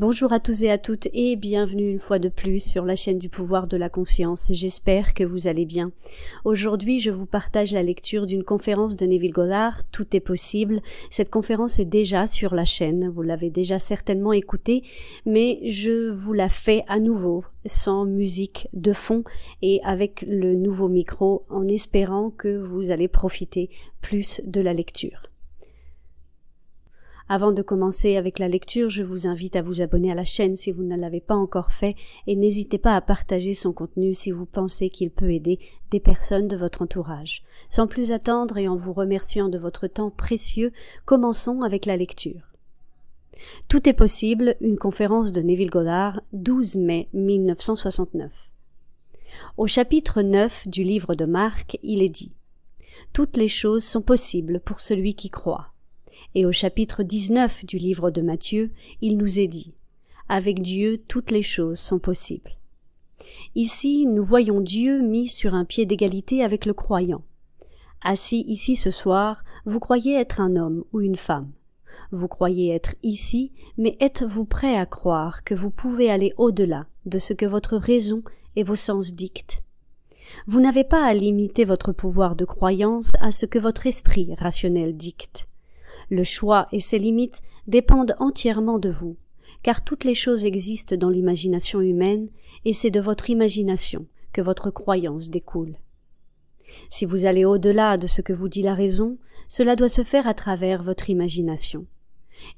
Bonjour à tous et à toutes et bienvenue une fois de plus sur la chaîne du pouvoir de la conscience. J'espère que vous allez bien. Aujourd'hui, je vous partage la lecture d'une conférence de Neville Goddard, Tout est possible. Cette conférence est déjà sur la chaîne, vous l'avez déjà certainement écoutée, mais je vous la fais à nouveau sans musique de fond et avec le nouveau micro en espérant que vous allez profiter plus de la lecture. Avant de commencer avec la lecture, je vous invite à vous abonner à la chaîne si vous ne l'avez pas encore fait et n'hésitez pas à partager son contenu si vous pensez qu'il peut aider des personnes de votre entourage. Sans plus attendre et en vous remerciant de votre temps précieux, commençons avec la lecture. Tout est possible, une conférence de Neville Goddard, 12 mai 1969. Au chapitre 9 du livre de Marc, il est dit Toutes les choses sont possibles pour celui qui croit. Et au chapitre 19 du livre de Matthieu, il nous est dit Avec Dieu, toutes les choses sont possibles. Ici, nous voyons Dieu mis sur un pied d'égalité avec le croyant. Assis ici ce soir, vous croyez être un homme ou une femme. Vous croyez être ici, mais êtes-vous prêt à croire que vous pouvez aller au-delà de ce que votre raison et vos sens dictent Vous n'avez pas à limiter votre pouvoir de croyance à ce que votre esprit rationnel dicte. Le choix et ses limites dépendent entièrement de vous, car toutes les choses existent dans l'imagination humaine, et c'est de votre imagination que votre croyance découle. Si vous allez au-delà de ce que vous dit la raison, cela doit se faire à travers votre imagination.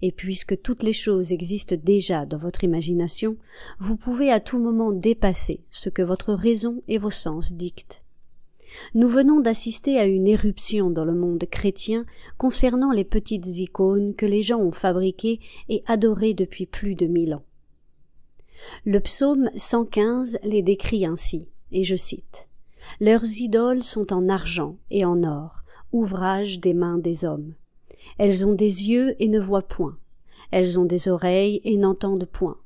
Et puisque toutes les choses existent déjà dans votre imagination, vous pouvez à tout moment dépasser ce que votre raison et vos sens dictent. Nous venons d'assister à une éruption dans le monde chrétien concernant les petites icônes que les gens ont fabriquées et adorées depuis plus de mille ans. Le psaume 115 les décrit ainsi, et je cite Leurs idoles sont en argent et en or, ouvrage des mains des hommes. Elles ont des yeux et ne voient point. Elles ont des oreilles et n'entendent point.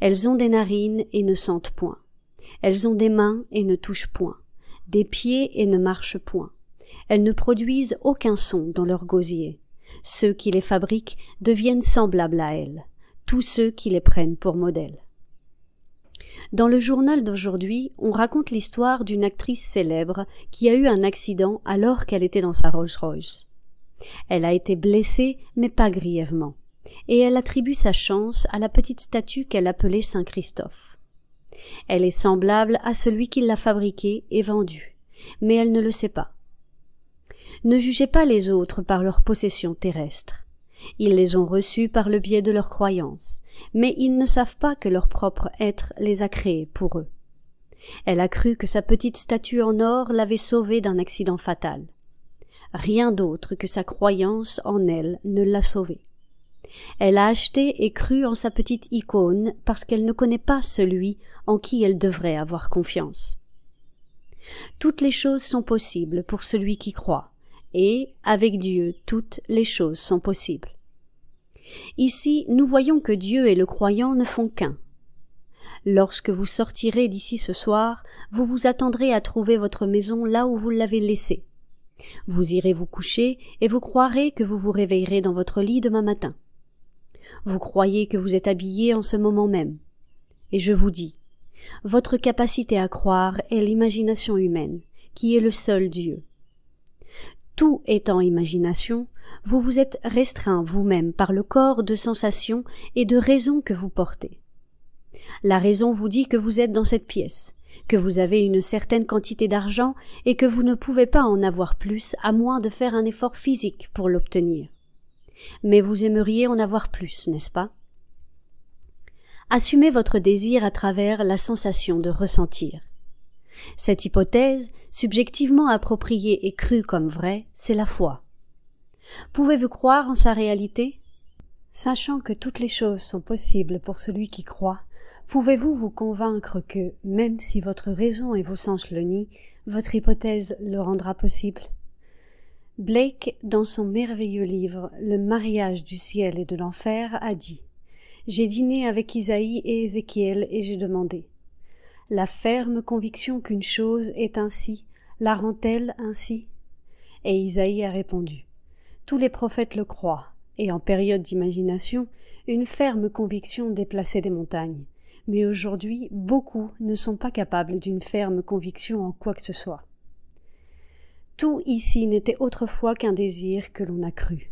Elles ont des narines et ne sentent point. Elles ont des mains et ne touchent point des pieds et ne marchent point. Elles ne produisent aucun son dans leur gosier. Ceux qui les fabriquent deviennent semblables à elles, tous ceux qui les prennent pour modèles. Dans le journal d'aujourd'hui, on raconte l'histoire d'une actrice célèbre qui a eu un accident alors qu'elle était dans sa Rolls-Royce. Elle a été blessée, mais pas grièvement, et elle attribue sa chance à la petite statue qu'elle appelait Saint Christophe. Elle est semblable à celui qui l'a fabriquée et vendue, mais elle ne le sait pas. Ne jugez pas les autres par leurs possessions terrestres. Ils les ont reçues par le biais de leurs croyances, mais ils ne savent pas que leur propre être les a créées pour eux. Elle a cru que sa petite statue en or l'avait sauvée d'un accident fatal. Rien d'autre que sa croyance en elle ne l'a sauvée. Elle a acheté et cru en sa petite icône parce qu'elle ne connaît pas celui en qui elle devrait avoir confiance. Toutes les choses sont possibles pour celui qui croit, et, avec Dieu, toutes les choses sont possibles. Ici, nous voyons que Dieu et le croyant ne font qu'un. Lorsque vous sortirez d'ici ce soir, vous vous attendrez à trouver votre maison là où vous l'avez laissée. Vous irez vous coucher et vous croirez que vous vous réveillerez dans votre lit demain matin. Vous croyez que vous êtes habillé en ce moment même. Et je vous dis, votre capacité à croire est l'imagination humaine, qui est le seul Dieu. Tout étant imagination, vous vous êtes restreint vous-même par le corps de sensations et de raisons que vous portez. La raison vous dit que vous êtes dans cette pièce, que vous avez une certaine quantité d'argent et que vous ne pouvez pas en avoir plus à moins de faire un effort physique pour l'obtenir mais vous aimeriez en avoir plus, n'est-ce pas Assumez votre désir à travers la sensation de ressentir. Cette hypothèse, subjectivement appropriée et crue comme vraie, c'est la foi. Pouvez-vous croire en sa réalité Sachant que toutes les choses sont possibles pour celui qui croit, pouvez-vous vous convaincre que, même si votre raison et vos sens le nient, votre hypothèse le rendra possible Blake, dans son merveilleux livre Le mariage du ciel et de l'enfer, a dit J'ai dîné avec Isaïe et Ézéchiel et j'ai demandé La ferme conviction qu'une chose est ainsi, la rend-elle ainsi Et Isaïe a répondu Tous les prophètes le croient, et en période d'imagination, une ferme conviction déplaçait des montagnes. Mais aujourd'hui, beaucoup ne sont pas capables d'une ferme conviction en quoi que ce soit. Tout ici n'était autrefois qu'un désir que l'on a cru.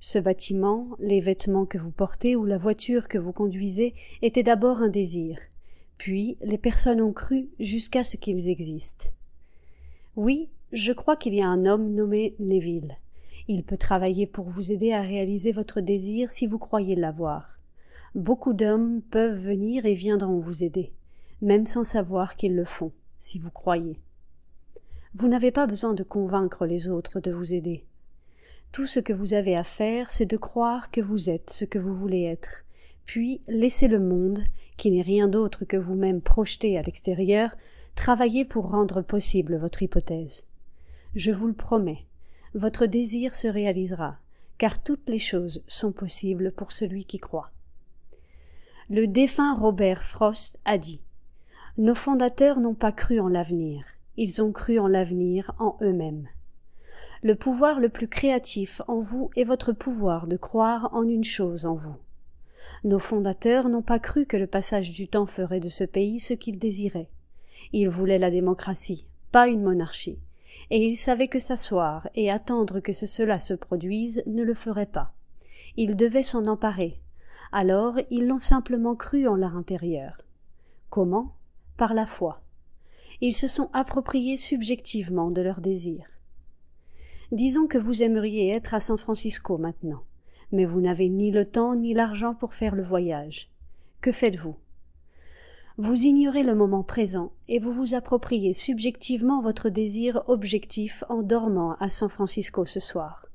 Ce bâtiment, les vêtements que vous portez ou la voiture que vous conduisez étaient d'abord un désir, puis les personnes ont cru jusqu'à ce qu'ils existent. Oui, je crois qu'il y a un homme nommé Neville. Il peut travailler pour vous aider à réaliser votre désir si vous croyez l'avoir. Beaucoup d'hommes peuvent venir et viendront vous aider, même sans savoir qu'ils le font, si vous croyez. Vous n'avez pas besoin de convaincre les autres de vous aider. Tout ce que vous avez à faire, c'est de croire que vous êtes ce que vous voulez être, puis laissez le monde, qui n'est rien d'autre que vous-même projeté à l'extérieur, travailler pour rendre possible votre hypothèse. Je vous le promets, votre désir se réalisera, car toutes les choses sont possibles pour celui qui croit. Le défunt Robert Frost a dit Nos fondateurs n'ont pas cru en l'avenir, ils ont cru en l'avenir, en eux-mêmes. Le pouvoir le plus créatif en vous est votre pouvoir de croire en une chose en vous. Nos fondateurs n'ont pas cru que le passage du temps ferait de ce pays ce qu'ils désiraient. Ils voulaient la démocratie, pas une monarchie, et ils savaient que s'asseoir et attendre que ce, cela se produise ne le ferait pas. Ils devaient s'en emparer. Alors ils l'ont simplement cru en leur intérieur. Comment? Par la foi ils se sont appropriés subjectivement de leurs désirs. Disons que vous aimeriez être à San Francisco maintenant, mais vous n'avez ni le temps ni l'argent pour faire le voyage. Que faites-vous Vous ignorez le moment présent et vous vous appropriez subjectivement votre désir objectif en dormant à San Francisco ce soir.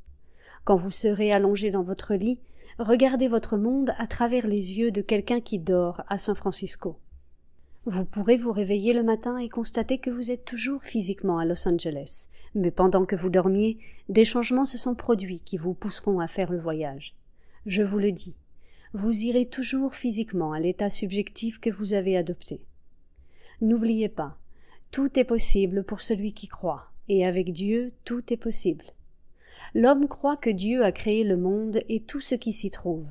Quand vous serez allongé dans votre lit, regardez votre monde à travers les yeux de quelqu'un qui dort à San Francisco. Vous pourrez vous réveiller le matin et constater que vous êtes toujours physiquement à Los Angeles, mais pendant que vous dormiez, des changements se sont produits qui vous pousseront à faire le voyage. Je vous le dis, vous irez toujours physiquement à l'état subjectif que vous avez adopté. N'oubliez pas, tout est possible pour celui qui croit, et avec Dieu tout est possible. L'homme croit que Dieu a créé le monde et tout ce qui s'y trouve,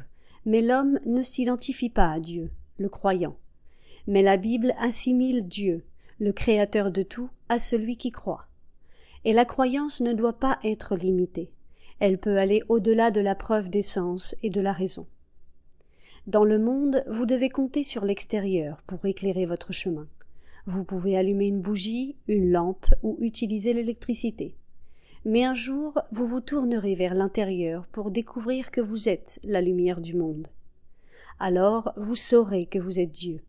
mais l'homme ne s'identifie pas à Dieu, le croyant mais la Bible assimile Dieu, le Créateur de tout, à celui qui croit. Et la croyance ne doit pas être limitée, elle peut aller au-delà de la preuve des sens et de la raison. Dans le monde, vous devez compter sur l'extérieur pour éclairer votre chemin. Vous pouvez allumer une bougie, une lampe ou utiliser l'électricité. Mais un jour, vous vous tournerez vers l'intérieur pour découvrir que vous êtes la lumière du monde. Alors, vous saurez que vous êtes Dieu,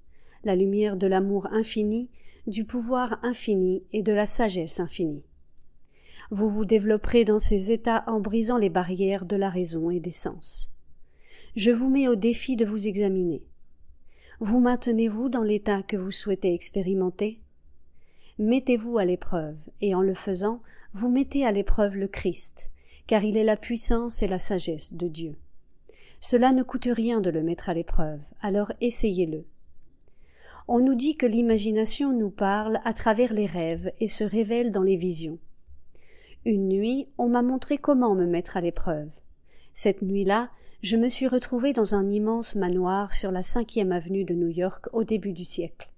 la lumière de l'amour infini, du pouvoir infini et de la sagesse infinie. Vous vous développerez dans ces états en brisant les barrières de la raison et des sens. Je vous mets au défi de vous examiner. Vous maintenez-vous dans l'état que vous souhaitez expérimenter Mettez-vous à l'épreuve, et en le faisant, vous mettez à l'épreuve le Christ, car il est la puissance et la sagesse de Dieu. Cela ne coûte rien de le mettre à l'épreuve, alors essayez-le, on nous dit que l'imagination nous parle à travers les rêves et se révèle dans les visions. Une nuit, on m'a montré comment me mettre à l'épreuve. Cette nuit-là, je me suis retrouvée dans un immense manoir sur la cinquième avenue de New York au début du siècle.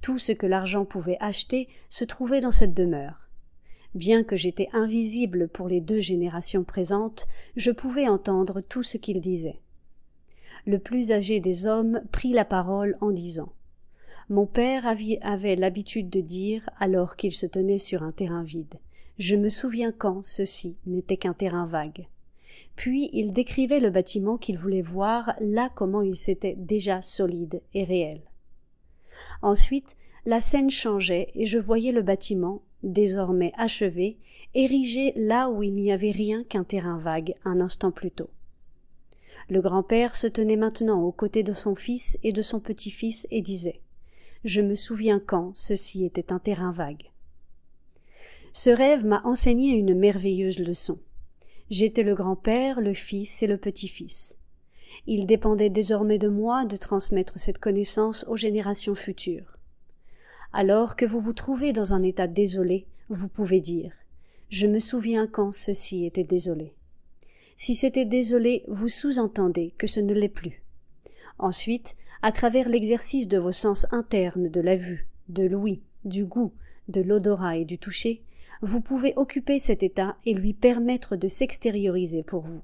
Tout ce que l'argent pouvait acheter se trouvait dans cette demeure. Bien que j'étais invisible pour les deux générations présentes, je pouvais entendre tout ce qu'ils disaient. Le plus âgé des hommes prit la parole en disant mon père avait l'habitude de dire, alors qu'il se tenait sur un terrain vide, je me souviens quand ceci n'était qu'un terrain vague. Puis il décrivait le bâtiment qu'il voulait voir, là comment il s'était déjà solide et réel. Ensuite, la scène changeait et je voyais le bâtiment, désormais achevé, érigé là où il n'y avait rien qu'un terrain vague un instant plus tôt. Le grand-père se tenait maintenant aux côtés de son fils et de son petit-fils et disait je me souviens quand ceci était un terrain vague. Ce rêve m'a enseigné une merveilleuse leçon. J'étais le grand-père, le fils et le petit-fils. Il dépendait désormais de moi de transmettre cette connaissance aux générations futures. Alors que vous vous trouvez dans un état désolé, vous pouvez dire Je me souviens quand ceci était désolé. Si c'était désolé, vous sous-entendez que ce ne l'est plus. Ensuite, à travers l'exercice de vos sens internes de la vue, de l'ouïe, du goût, de l'odorat et du toucher, vous pouvez occuper cet état et lui permettre de s'extérioriser pour vous.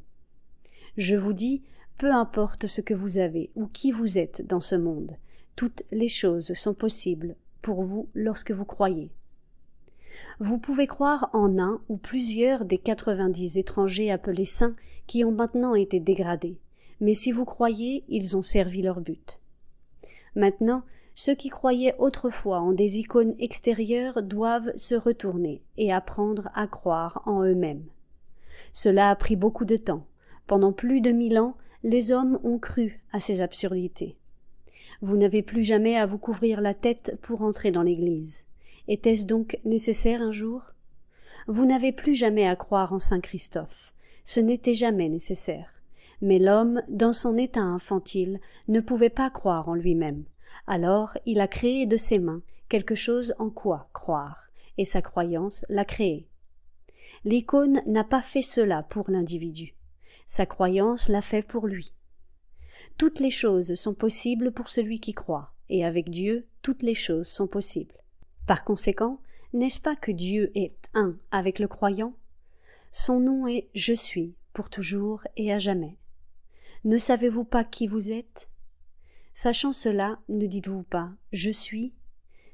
Je vous dis, peu importe ce que vous avez ou qui vous êtes dans ce monde, toutes les choses sont possibles pour vous lorsque vous croyez. Vous pouvez croire en un ou plusieurs des 90 étrangers appelés saints qui ont maintenant été dégradés, mais si vous croyez, ils ont servi leur but. Maintenant, ceux qui croyaient autrefois en des icônes extérieures doivent se retourner et apprendre à croire en eux-mêmes. Cela a pris beaucoup de temps. Pendant plus de mille ans, les hommes ont cru à ces absurdités. Vous n'avez plus jamais à vous couvrir la tête pour entrer dans l'Église. Était-ce donc nécessaire un jour Vous n'avez plus jamais à croire en Saint Christophe. Ce n'était jamais nécessaire mais l'homme, dans son état infantile, ne pouvait pas croire en lui-même. Alors il a créé de ses mains quelque chose en quoi croire, et sa croyance l'a créé. L'icône n'a pas fait cela pour l'individu. Sa croyance l'a fait pour lui. Toutes les choses sont possibles pour celui qui croit, et avec Dieu, toutes les choses sont possibles. Par conséquent, n'est-ce pas que Dieu est un avec le croyant Son nom est Je suis, pour toujours et à jamais. Ne savez-vous pas qui vous êtes Sachant cela, ne dites-vous pas Je suis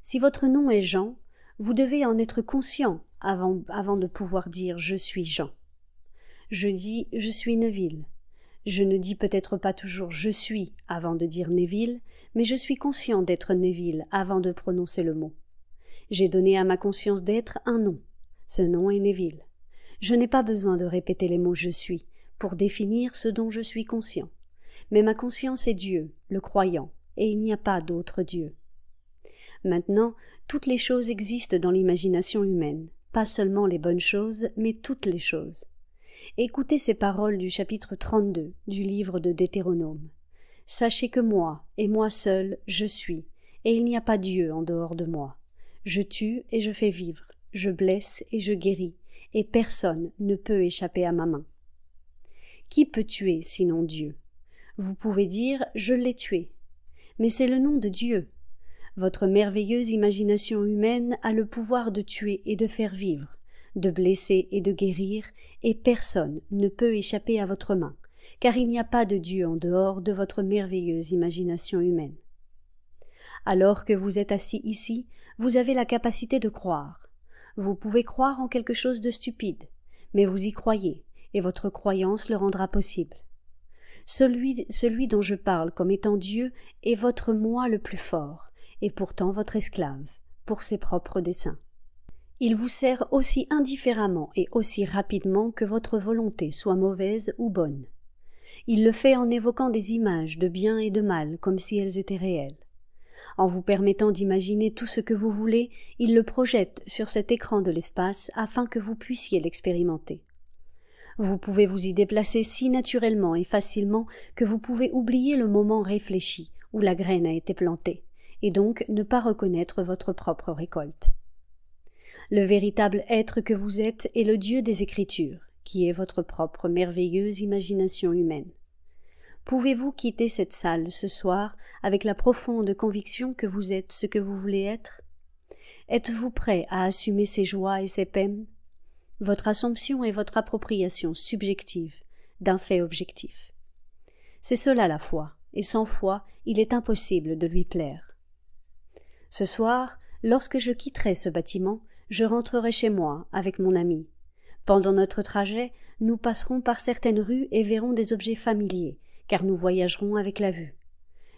Si votre nom est Jean, vous devez en être conscient avant, avant de pouvoir dire Je suis Jean. Je dis Je suis Neville. Je ne dis peut-être pas toujours Je suis avant de dire Neville, mais je suis conscient d'être Neville avant de prononcer le mot. J'ai donné à ma conscience d'être un nom. Ce nom est Neville. Je n'ai pas besoin de répéter les mots je suis, pour définir ce dont je suis conscient. Mais ma conscience est Dieu, le croyant, et il n'y a pas d'autre Dieu. Maintenant, toutes les choses existent dans l'imagination humaine, pas seulement les bonnes choses, mais toutes les choses. Écoutez ces paroles du chapitre 32 du livre de Deutéronome. Sachez que moi, et moi seul, je suis, et il n'y a pas Dieu en dehors de moi. Je tue et je fais vivre, je blesse et je guéris, et personne ne peut échapper à ma main. Qui peut tuer sinon Dieu Vous pouvez dire Je l'ai tué. Mais c'est le nom de Dieu. Votre merveilleuse imagination humaine a le pouvoir de tuer et de faire vivre, de blesser et de guérir, et personne ne peut échapper à votre main, car il n'y a pas de Dieu en dehors de votre merveilleuse imagination humaine. Alors que vous êtes assis ici, vous avez la capacité de croire. Vous pouvez croire en quelque chose de stupide, mais vous y croyez, et votre croyance le rendra possible. Celui, celui dont je parle comme étant Dieu est votre moi le plus fort, et pourtant votre esclave, pour ses propres desseins. Il vous sert aussi indifféremment et aussi rapidement que votre volonté soit mauvaise ou bonne. Il le fait en évoquant des images de bien et de mal comme si elles étaient réelles. En vous permettant d'imaginer tout ce que vous voulez, il le projette sur cet écran de l'espace afin que vous puissiez l'expérimenter. Vous pouvez vous y déplacer si naturellement et facilement que vous pouvez oublier le moment réfléchi où la graine a été plantée, et donc ne pas reconnaître votre propre récolte. Le véritable être que vous êtes est le Dieu des Écritures, qui est votre propre merveilleuse imagination humaine. Pouvez-vous quitter cette salle ce soir avec la profonde conviction que vous êtes ce que vous voulez être Êtes-vous prêt à assumer ses joies et ses peines votre assomption et votre appropriation subjective d'un fait objectif. C'est cela la foi, et sans foi, il est impossible de lui plaire. Ce soir, lorsque je quitterai ce bâtiment, je rentrerai chez moi avec mon ami. Pendant notre trajet, nous passerons par certaines rues et verrons des objets familiers, car nous voyagerons avec la vue.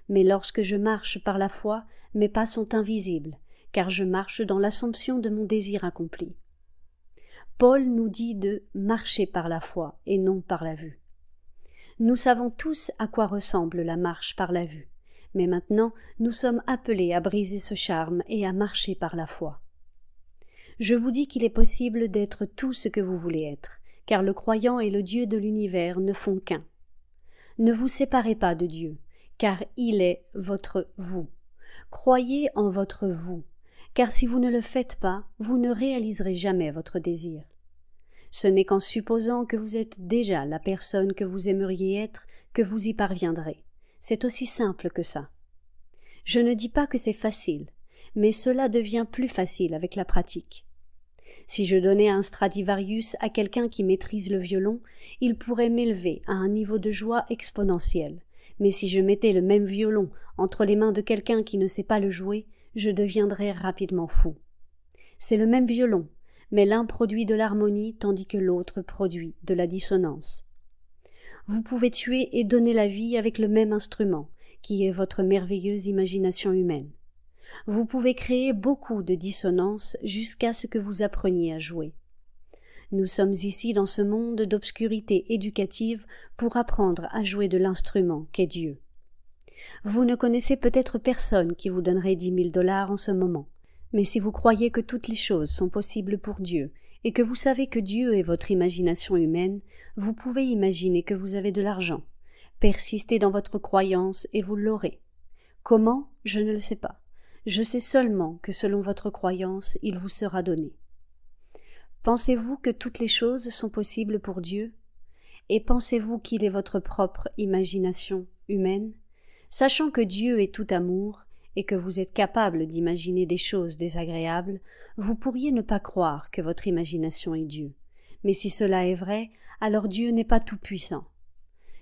Mais lorsque je marche par la foi, mes pas sont invisibles, car je marche dans l'assomption de mon désir accompli. Paul nous dit de marcher par la foi et non par la vue. Nous savons tous à quoi ressemble la marche par la vue, mais maintenant nous sommes appelés à briser ce charme et à marcher par la foi. Je vous dis qu'il est possible d'être tout ce que vous voulez être, car le croyant et le Dieu de l'univers ne font qu'un. Ne vous séparez pas de Dieu, car il est votre vous. Croyez en votre vous, car si vous ne le faites pas, vous ne réaliserez jamais votre désir. Ce n'est qu'en supposant que vous êtes déjà la personne que vous aimeriez être que vous y parviendrez. C'est aussi simple que ça. Je ne dis pas que c'est facile, mais cela devient plus facile avec la pratique. Si je donnais un Stradivarius à quelqu'un qui maîtrise le violon, il pourrait m'élever à un niveau de joie exponentiel. Mais si je mettais le même violon entre les mains de quelqu'un qui ne sait pas le jouer, je deviendrai rapidement fou. C'est le même violon, mais l'un produit de l'harmonie tandis que l'autre produit de la dissonance. Vous pouvez tuer et donner la vie avec le même instrument, qui est votre merveilleuse imagination humaine. Vous pouvez créer beaucoup de dissonances jusqu'à ce que vous appreniez à jouer. Nous sommes ici dans ce monde d'obscurité éducative pour apprendre à jouer de l'instrument qu'est Dieu. Vous ne connaissez peut-être personne qui vous donnerait dix mille dollars en ce moment. Mais si vous croyez que toutes les choses sont possibles pour Dieu, et que vous savez que Dieu est votre imagination humaine, vous pouvez imaginer que vous avez de l'argent. Persistez dans votre croyance et vous l'aurez. Comment Je ne le sais pas. Je sais seulement que selon votre croyance, il vous sera donné. Pensez-vous que toutes les choses sont possibles pour Dieu Et pensez-vous qu'il est votre propre imagination humaine sachant que Dieu est tout amour, et que vous êtes capable d'imaginer des choses désagréables, vous pourriez ne pas croire que votre imagination est Dieu. Mais si cela est vrai, alors Dieu n'est pas tout puissant.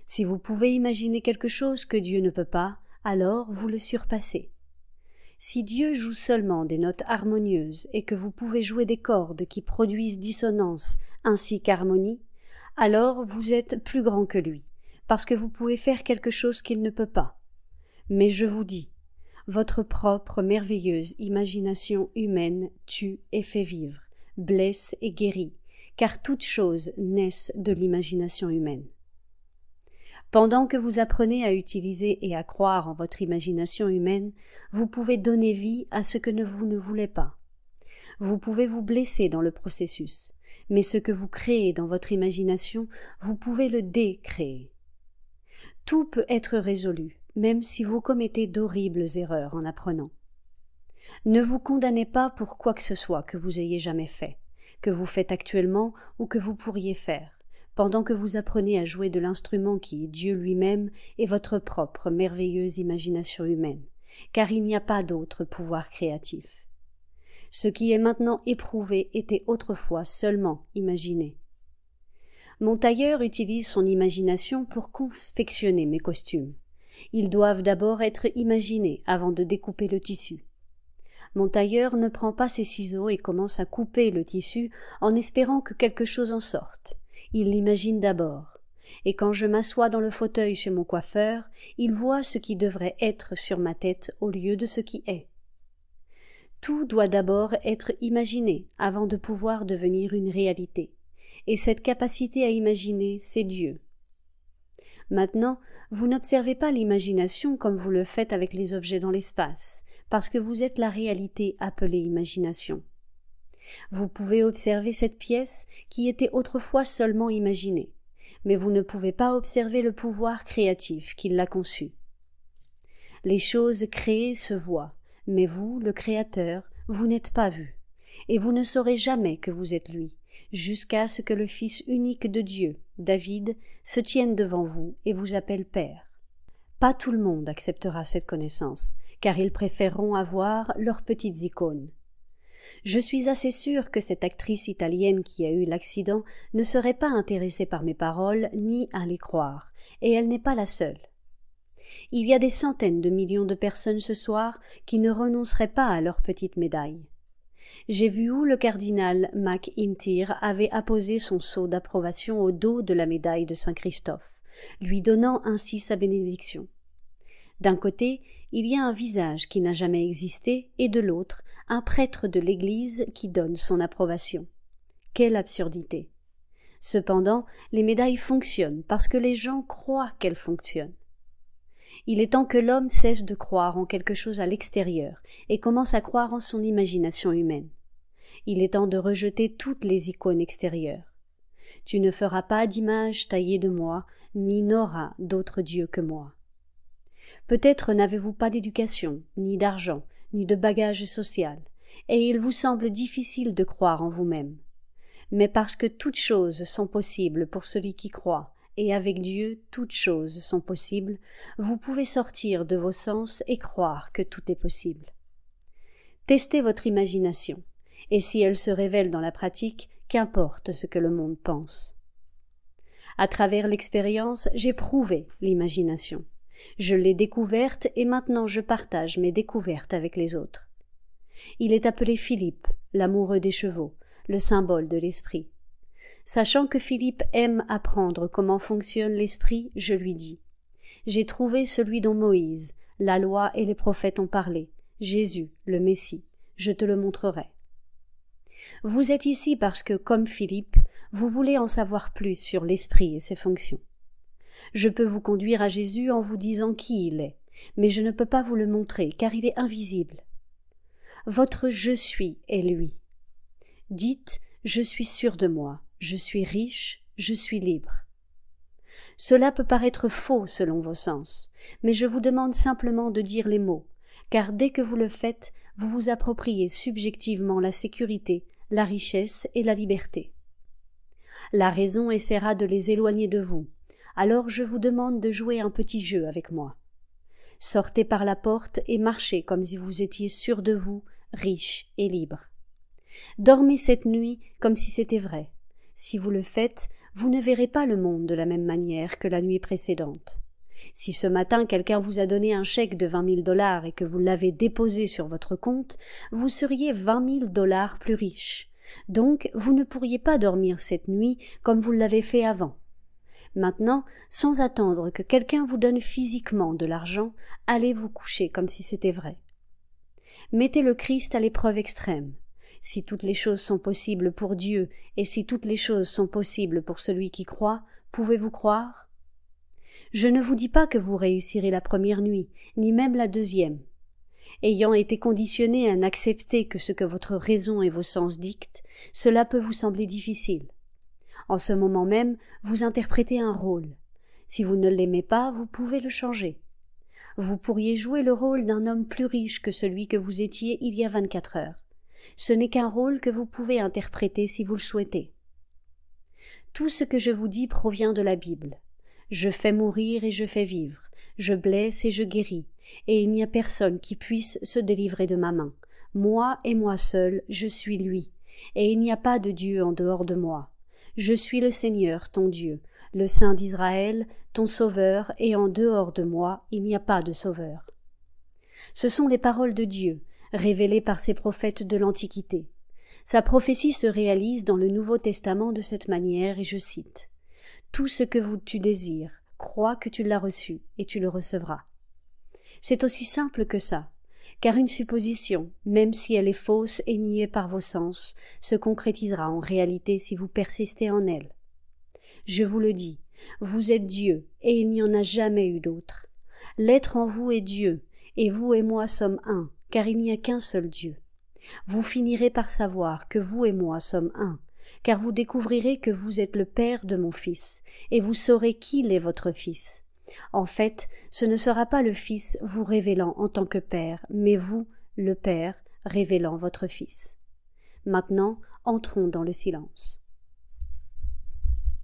Si vous pouvez imaginer quelque chose que Dieu ne peut pas, alors vous le surpassez. Si Dieu joue seulement des notes harmonieuses et que vous pouvez jouer des cordes qui produisent dissonance ainsi qu'harmonie, alors vous êtes plus grand que lui, parce que vous pouvez faire quelque chose qu'il ne peut pas. Mais je vous dis, votre propre merveilleuse imagination humaine tue et fait vivre, blesse et guérit, car toutes choses naissent de l'imagination humaine. Pendant que vous apprenez à utiliser et à croire en votre imagination humaine, vous pouvez donner vie à ce que vous ne voulez pas. Vous pouvez vous blesser dans le processus, mais ce que vous créez dans votre imagination, vous pouvez le décréer. Tout peut être résolu, même si vous commettez d'horribles erreurs en apprenant. Ne vous condamnez pas pour quoi que ce soit que vous ayez jamais fait, que vous faites actuellement ou que vous pourriez faire, pendant que vous apprenez à jouer de l'instrument qui est Dieu lui-même et votre propre merveilleuse imagination humaine, car il n'y a pas d'autre pouvoir créatif. Ce qui est maintenant éprouvé était autrefois seulement imaginé. Mon tailleur utilise son imagination pour confectionner mes costumes. Ils doivent d'abord être imaginés avant de découper le tissu. Mon tailleur ne prend pas ses ciseaux et commence à couper le tissu en espérant que quelque chose en sorte. Il l'imagine d'abord. Et quand je m'assois dans le fauteuil chez mon coiffeur, il voit ce qui devrait être sur ma tête au lieu de ce qui est. Tout doit d'abord être imaginé avant de pouvoir devenir une réalité. Et cette capacité à imaginer, c'est Dieu. Maintenant, vous n'observez pas l'imagination comme vous le faites avec les objets dans l'espace, parce que vous êtes la réalité appelée imagination. Vous pouvez observer cette pièce qui était autrefois seulement imaginée, mais vous ne pouvez pas observer le pouvoir créatif qui l'a conçue. Les choses créées se voient, mais vous, le Créateur, vous n'êtes pas vu, et vous ne saurez jamais que vous êtes lui, jusqu'à ce que le Fils unique de Dieu, David, se tienne devant vous et vous appelle Père. Pas tout le monde acceptera cette connaissance, car ils préféreront avoir leurs petites icônes. Je suis assez sûre que cette actrice italienne qui a eu l'accident ne serait pas intéressée par mes paroles ni à les croire, et elle n'est pas la seule. Il y a des centaines de millions de personnes ce soir qui ne renonceraient pas à leur petite médaille. J'ai vu où le cardinal MacIntyre avait apposé son sceau d'approbation au dos de la médaille de Saint-Christophe, lui donnant ainsi sa bénédiction. D'un côté, il y a un visage qui n'a jamais existé, et de l'autre, un prêtre de l'Église qui donne son approbation. Quelle absurdité. Cependant, les médailles fonctionnent parce que les gens croient qu'elles fonctionnent. Il est temps que l'homme cesse de croire en quelque chose à l'extérieur et commence à croire en son imagination humaine. Il est temps de rejeter toutes les icônes extérieures. Tu ne feras pas d'image taillée de moi, ni n'auras d'autre Dieu que moi. Peut-être n'avez-vous pas d'éducation, ni d'argent, ni de bagage social, et il vous semble difficile de croire en vous-même. Mais parce que toutes choses sont possibles pour celui qui croit, et avec Dieu toutes choses sont possibles, vous pouvez sortir de vos sens et croire que tout est possible. Testez votre imagination, et si elle se révèle dans la pratique, qu'importe ce que le monde pense. À travers l'expérience, j'ai prouvé l'imagination. Je l'ai découverte et maintenant je partage mes découvertes avec les autres. Il est appelé Philippe, l'amoureux des chevaux, le symbole de l'esprit. Sachant que Philippe aime apprendre comment fonctionne l'esprit, je lui dis J'ai trouvé celui dont Moïse, la loi et les prophètes ont parlé, Jésus, le Messie, je te le montrerai. Vous êtes ici parce que, comme Philippe, vous voulez en savoir plus sur l'esprit et ses fonctions. Je peux vous conduire à Jésus en vous disant qui il est, mais je ne peux pas vous le montrer, car il est invisible. Votre je suis est lui. Dites je suis sûr de moi, je suis riche, je suis libre. Cela peut paraître faux selon vos sens, mais je vous demande simplement de dire les mots, car dès que vous le faites, vous vous appropriez subjectivement la sécurité, la richesse et la liberté. La raison essaiera de les éloigner de vous, alors je vous demande de jouer un petit jeu avec moi. Sortez par la porte et marchez comme si vous étiez sûr de vous, riche et libre. Dormez cette nuit comme si c'était vrai. Si vous le faites, vous ne verrez pas le monde de la même manière que la nuit précédente. Si ce matin quelqu'un vous a donné un chèque de vingt mille dollars et que vous l'avez déposé sur votre compte, vous seriez vingt mille dollars plus riche. Donc vous ne pourriez pas dormir cette nuit comme vous l'avez fait avant. Maintenant, sans attendre que quelqu'un vous donne physiquement de l'argent, allez vous coucher comme si c'était vrai. Mettez le Christ à l'épreuve extrême. Si toutes les choses sont possibles pour Dieu, et si toutes les choses sont possibles pour celui qui croit, pouvez-vous croire Je ne vous dis pas que vous réussirez la première nuit, ni même la deuxième. Ayant été conditionné à n'accepter que ce que votre raison et vos sens dictent, cela peut vous sembler difficile. En ce moment même, vous interprétez un rôle. Si vous ne l'aimez pas, vous pouvez le changer. Vous pourriez jouer le rôle d'un homme plus riche que celui que vous étiez il y a vingt-quatre heures. Ce n'est qu'un rôle que vous pouvez interpréter si vous le souhaitez. Tout ce que je vous dis provient de la Bible. Je fais mourir et je fais vivre, je blesse et je guéris, et il n'y a personne qui puisse se délivrer de ma main. Moi et moi seul, je suis lui, et il n'y a pas de Dieu en dehors de moi. Je suis le Seigneur, ton Dieu, le Saint d'Israël, ton Sauveur, et en dehors de moi il n'y a pas de Sauveur. Ce sont les paroles de Dieu, révélée par ses prophètes de l'Antiquité. Sa prophétie se réalise dans le Nouveau Testament de cette manière, et je cite Tout ce que vous, tu désires, crois que tu l'as reçu, et tu le recevras. C'est aussi simple que ça, car une supposition, même si elle est fausse et niée par vos sens, se concrétisera en réalité si vous persistez en elle. Je vous le dis, vous êtes Dieu, et il n'y en a jamais eu d'autre. L'être en vous est Dieu, et vous et moi sommes un car il n'y a qu'un seul Dieu. Vous finirez par savoir que vous et moi sommes un, car vous découvrirez que vous êtes le Père de mon Fils, et vous saurez qu'il est votre Fils. En fait, ce ne sera pas le Fils vous révélant en tant que Père, mais vous, le Père, révélant votre Fils. Maintenant, entrons dans le silence.